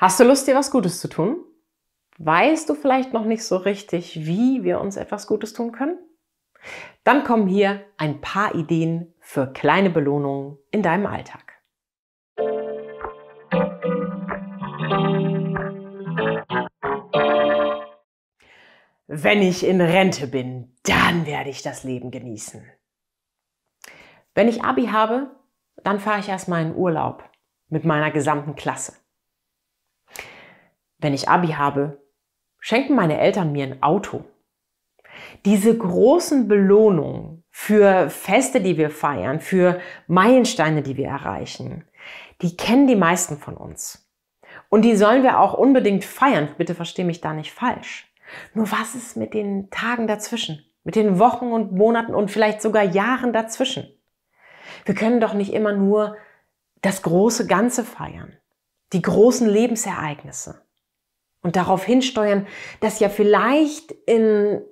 Hast du Lust, dir was Gutes zu tun? Weißt du vielleicht noch nicht so richtig, wie wir uns etwas Gutes tun können? Dann kommen hier ein paar Ideen für kleine Belohnungen in deinem Alltag. Wenn ich in Rente bin, dann werde ich das Leben genießen. Wenn ich Abi habe, dann fahre ich erstmal in Urlaub mit meiner gesamten Klasse wenn ich Abi habe, schenken meine Eltern mir ein Auto. Diese großen Belohnungen für Feste, die wir feiern, für Meilensteine, die wir erreichen, die kennen die meisten von uns. Und die sollen wir auch unbedingt feiern. Bitte verstehe mich da nicht falsch. Nur was ist mit den Tagen dazwischen? Mit den Wochen und Monaten und vielleicht sogar Jahren dazwischen? Wir können doch nicht immer nur das große Ganze feiern. Die großen Lebensereignisse und darauf hinsteuern, dass ja vielleicht in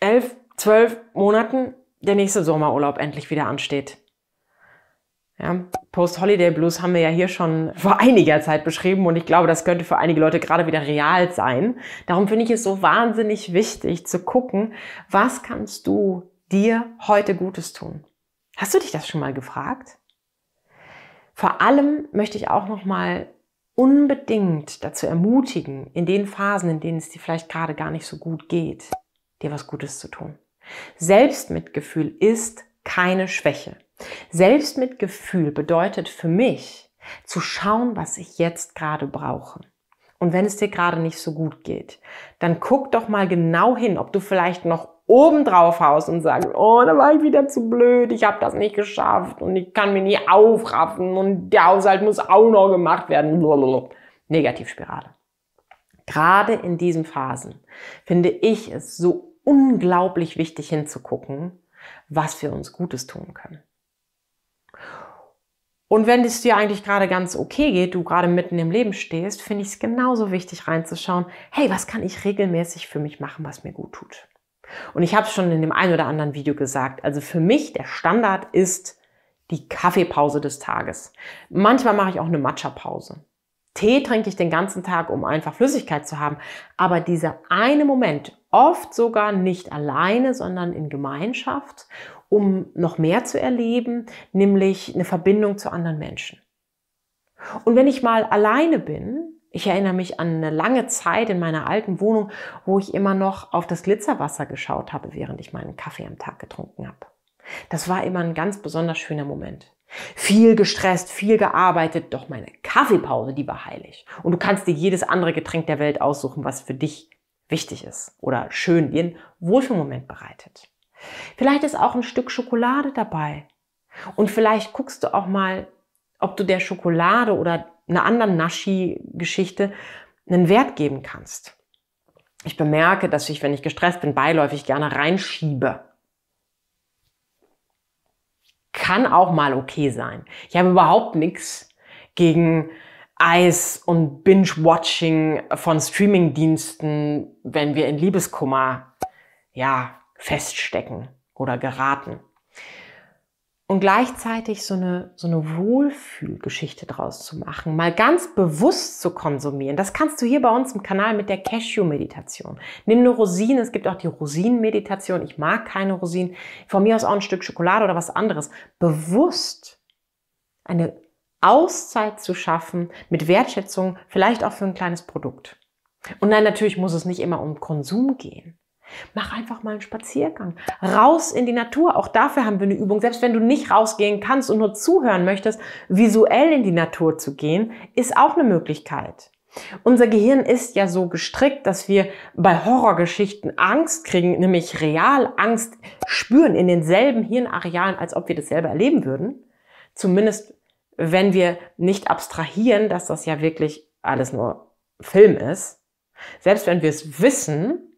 elf, zwölf Monaten der nächste Sommerurlaub endlich wieder ansteht. Ja, Post-Holiday Blues haben wir ja hier schon vor einiger Zeit beschrieben und ich glaube, das könnte für einige Leute gerade wieder real sein. Darum finde ich es so wahnsinnig wichtig zu gucken, was kannst du dir heute Gutes tun? Hast du dich das schon mal gefragt? Vor allem möchte ich auch noch mal unbedingt dazu ermutigen, in den Phasen, in denen es dir vielleicht gerade gar nicht so gut geht, dir was Gutes zu tun. Selbstmitgefühl ist keine Schwäche. Selbstmitgefühl bedeutet für mich, zu schauen, was ich jetzt gerade brauche. Und wenn es dir gerade nicht so gut geht, dann guck doch mal genau hin, ob du vielleicht noch oben drauf haust und sagst, oh, da war ich wieder zu blöd, ich habe das nicht geschafft und ich kann mich nie aufraffen und der Haushalt muss auch noch gemacht werden. Blablabla. Negativspirale. Gerade in diesen Phasen finde ich es so unglaublich wichtig hinzugucken, was wir uns Gutes tun können. Und wenn es dir eigentlich gerade ganz okay geht, du gerade mitten im Leben stehst, finde ich es genauso wichtig reinzuschauen, hey, was kann ich regelmäßig für mich machen, was mir gut tut? Und ich habe es schon in dem einen oder anderen Video gesagt. Also für mich der Standard ist die Kaffeepause des Tages. Manchmal mache ich auch eine Matcha-Pause. Tee trinke ich den ganzen Tag, um einfach Flüssigkeit zu haben. Aber dieser eine Moment, oft sogar nicht alleine, sondern in Gemeinschaft, um noch mehr zu erleben, nämlich eine Verbindung zu anderen Menschen. Und wenn ich mal alleine bin, ich erinnere mich an eine lange Zeit in meiner alten Wohnung, wo ich immer noch auf das Glitzerwasser geschaut habe, während ich meinen Kaffee am Tag getrunken habe. Das war immer ein ganz besonders schöner Moment. Viel gestresst, viel gearbeitet, doch meine Kaffeepause, die war heilig. Und du kannst dir jedes andere Getränk der Welt aussuchen, was für dich wichtig ist oder schön dir einen Wohlfühlmoment bereitet. Vielleicht ist auch ein Stück Schokolade dabei. Und vielleicht guckst du auch mal, ob du der Schokolade oder einer anderen naschi geschichte einen Wert geben kannst. Ich bemerke, dass ich, wenn ich gestresst bin, beiläufig gerne reinschiebe. Kann auch mal okay sein. Ich habe überhaupt nichts gegen Eis und Binge-Watching von Streaming-Diensten, wenn wir in Liebeskummer ja, feststecken oder geraten und gleichzeitig so eine, so eine Wohlfühlgeschichte draus zu machen, mal ganz bewusst zu konsumieren. Das kannst du hier bei uns im Kanal mit der Cashew-Meditation. Nimm nur Rosinen, es gibt auch die Rosinen-Meditation. Ich mag keine Rosinen. Von mir aus auch ein Stück Schokolade oder was anderes. Bewusst eine Auszeit zu schaffen mit Wertschätzung, vielleicht auch für ein kleines Produkt. Und nein, natürlich muss es nicht immer um Konsum gehen. Mach einfach mal einen Spaziergang. Raus in die Natur. Auch dafür haben wir eine Übung. Selbst wenn du nicht rausgehen kannst und nur zuhören möchtest, visuell in die Natur zu gehen, ist auch eine Möglichkeit. Unser Gehirn ist ja so gestrickt, dass wir bei Horrorgeschichten Angst kriegen, nämlich real Angst spüren in denselben Hirnarealen, als ob wir das selber erleben würden. Zumindest wenn wir nicht abstrahieren, dass das ja wirklich alles nur Film ist. Selbst wenn wir es wissen,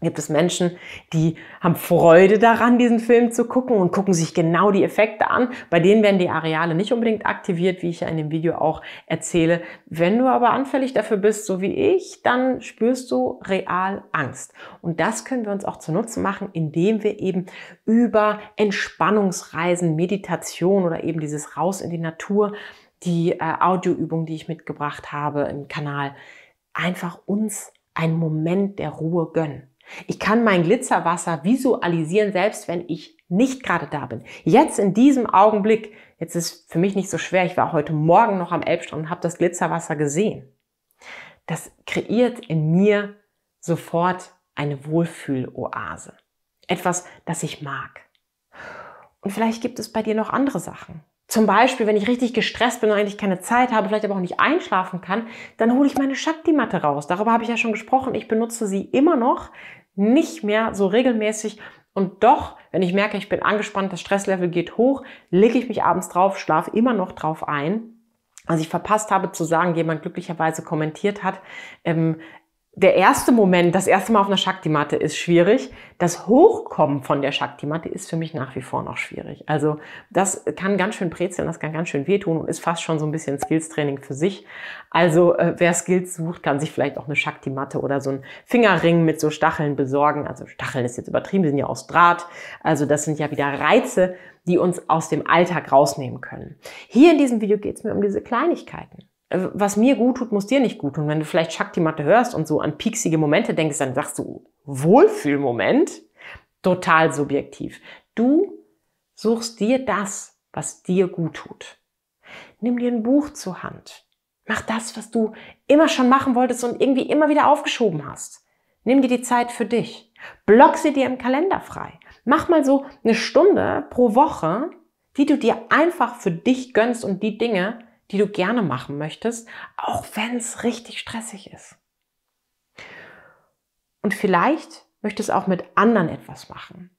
gibt es Menschen, die haben Freude daran, diesen Film zu gucken und gucken sich genau die Effekte an. Bei denen werden die Areale nicht unbedingt aktiviert, wie ich ja in dem Video auch erzähle. Wenn du aber anfällig dafür bist, so wie ich, dann spürst du real Angst. Und das können wir uns auch zunutze machen, indem wir eben über Entspannungsreisen, Meditation oder eben dieses Raus in die Natur, die äh, Audioübung, die ich mitgebracht habe im Kanal, einfach uns einen Moment der Ruhe gönnen. Ich kann mein Glitzerwasser visualisieren, selbst wenn ich nicht gerade da bin. Jetzt in diesem Augenblick, jetzt ist für mich nicht so schwer, ich war heute Morgen noch am Elbstrand und habe das Glitzerwasser gesehen. Das kreiert in mir sofort eine Wohlfühloase. Etwas, das ich mag. Und vielleicht gibt es bei dir noch andere Sachen. Zum Beispiel, wenn ich richtig gestresst bin und eigentlich keine Zeit habe, vielleicht aber auch nicht einschlafen kann, dann hole ich meine Shakti-Matte raus. Darüber habe ich ja schon gesprochen. Ich benutze sie immer noch, nicht mehr so regelmäßig. Und doch, wenn ich merke, ich bin angespannt, das Stresslevel geht hoch, lege ich mich abends drauf, schlafe immer noch drauf ein. Also ich verpasst habe zu sagen, jemand glücklicherweise kommentiert hat, ähm, der erste Moment, das erste Mal auf einer Shakti-Matte ist schwierig. Das Hochkommen von der Shakti-Matte ist für mich nach wie vor noch schwierig. Also das kann ganz schön brezeln, das kann ganz schön wehtun und ist fast schon so ein bisschen Skills-Training für sich. Also äh, wer Skills sucht, kann sich vielleicht auch eine Shakti-Matte oder so einen Fingerring mit so Stacheln besorgen. Also Stacheln ist jetzt übertrieben, die sind ja aus Draht. Also das sind ja wieder Reize, die uns aus dem Alltag rausnehmen können. Hier in diesem Video geht es mir um diese Kleinigkeiten. Äh, was mir gut tut, muss dir nicht gut tun. Wenn du vielleicht Shakti-Matte hörst und so an pieksige Momente denkst, dann sagst du Wohlfühlmoment. Total subjektiv. Du suchst dir das, was dir gut tut. Nimm dir ein Buch zur Hand. Mach das, was du immer schon machen wolltest und irgendwie immer wieder aufgeschoben hast. Nimm dir die Zeit für dich. Block sie dir im Kalender frei. Mach mal so eine Stunde pro Woche, die du dir einfach für dich gönnst und die Dinge, die du gerne machen möchtest, auch wenn es richtig stressig ist. Und vielleicht möchtest du auch mit anderen etwas machen.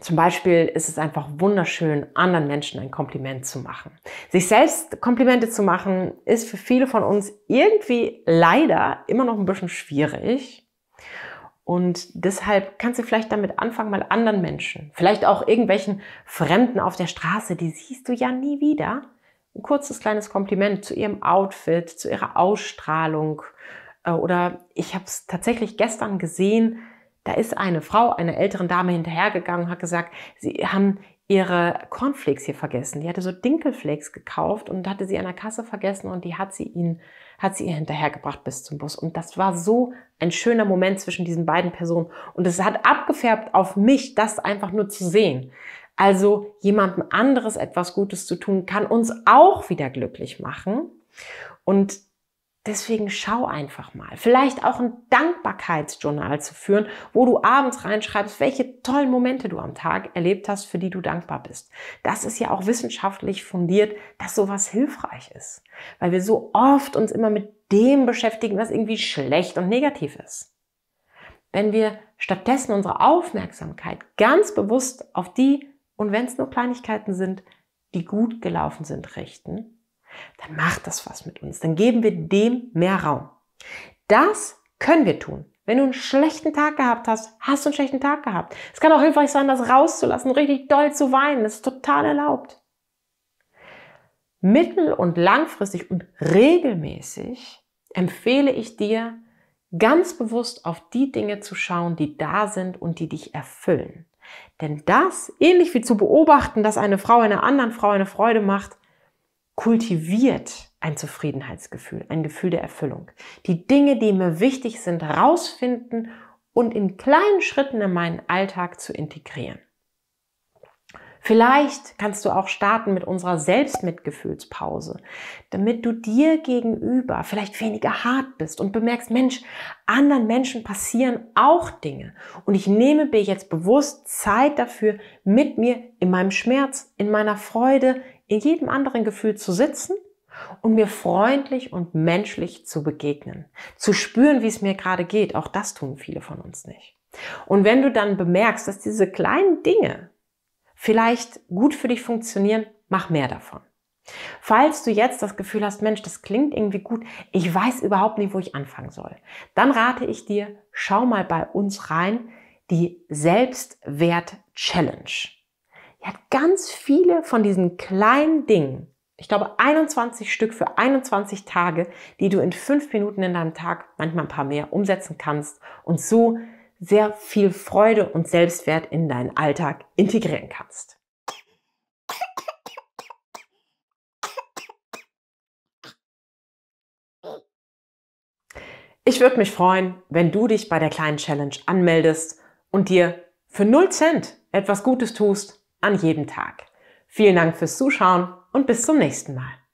Zum Beispiel ist es einfach wunderschön, anderen Menschen ein Kompliment zu machen. Sich selbst Komplimente zu machen, ist für viele von uns irgendwie leider immer noch ein bisschen schwierig. Und deshalb kannst du vielleicht damit anfangen, mal anderen Menschen, vielleicht auch irgendwelchen Fremden auf der Straße, die siehst du ja nie wieder, kurzes kleines Kompliment zu ihrem Outfit, zu ihrer Ausstrahlung. Äh, oder ich habe es tatsächlich gestern gesehen, da ist eine Frau, eine älteren Dame hinterhergegangen und hat gesagt, sie haben ihre Cornflakes hier vergessen. Die hatte so Dinkelflakes gekauft und hatte sie an der Kasse vergessen und die hat sie ihnen, hat sie ihr hinterhergebracht bis zum Bus. Und das war so ein schöner Moment zwischen diesen beiden Personen. Und es hat abgefärbt auf mich, das einfach nur zu sehen. Also jemandem anderes etwas Gutes zu tun, kann uns auch wieder glücklich machen. Und deswegen schau einfach mal. Vielleicht auch ein Dankbarkeitsjournal zu führen, wo du abends reinschreibst, welche tollen Momente du am Tag erlebt hast, für die du dankbar bist. Das ist ja auch wissenschaftlich fundiert, dass sowas hilfreich ist. Weil wir so oft uns immer mit dem beschäftigen, was irgendwie schlecht und negativ ist. Wenn wir stattdessen unsere Aufmerksamkeit ganz bewusst auf die und wenn es nur Kleinigkeiten sind, die gut gelaufen sind, richten, dann macht das was mit uns. Dann geben wir dem mehr Raum. Das können wir tun. Wenn du einen schlechten Tag gehabt hast, hast du einen schlechten Tag gehabt. Es kann auch hilfreich sein, das rauszulassen, richtig doll zu weinen. Das ist total erlaubt. Mittel- und langfristig und regelmäßig empfehle ich dir, ganz bewusst auf die Dinge zu schauen, die da sind und die dich erfüllen. Denn das, ähnlich wie zu beobachten, dass eine Frau einer anderen Frau eine Freude macht, kultiviert ein Zufriedenheitsgefühl, ein Gefühl der Erfüllung. Die Dinge, die mir wichtig sind, rausfinden und in kleinen Schritten in meinen Alltag zu integrieren. Vielleicht kannst du auch starten mit unserer Selbstmitgefühlspause, damit du dir gegenüber vielleicht weniger hart bist und bemerkst, Mensch, anderen Menschen passieren auch Dinge. Und ich nehme mir jetzt bewusst Zeit dafür, mit mir in meinem Schmerz, in meiner Freude, in jedem anderen Gefühl zu sitzen und mir freundlich und menschlich zu begegnen. Zu spüren, wie es mir gerade geht. Auch das tun viele von uns nicht. Und wenn du dann bemerkst, dass diese kleinen Dinge, vielleicht gut für dich funktionieren, mach mehr davon. Falls du jetzt das Gefühl hast, Mensch, das klingt irgendwie gut, ich weiß überhaupt nicht, wo ich anfangen soll, dann rate ich dir, schau mal bei uns rein, die Selbstwert-Challenge. Die hat ganz viele von diesen kleinen Dingen, ich glaube 21 Stück für 21 Tage, die du in fünf Minuten in deinem Tag, manchmal ein paar mehr, umsetzen kannst und so sehr viel Freude und Selbstwert in deinen Alltag integrieren kannst. Ich würde mich freuen, wenn du dich bei der kleinen Challenge anmeldest und dir für 0 Cent etwas Gutes tust an jedem Tag. Vielen Dank fürs Zuschauen und bis zum nächsten Mal.